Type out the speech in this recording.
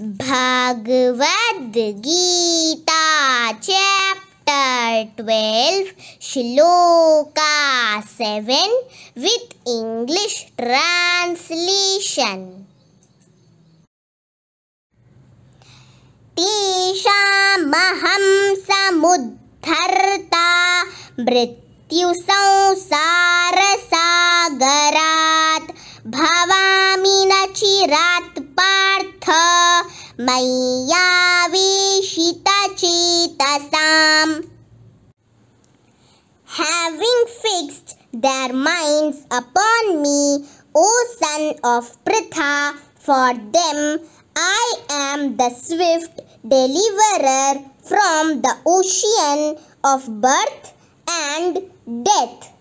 Bhagavat Gita chapter twelve shloka seven with English translation मृत्यु संसार सागरा भवामी न चिरात् Mayyavishitasam. Having fixed their minds upon me, O son of Pritha, for them I am the swift deliverer from the ocean of birth and death.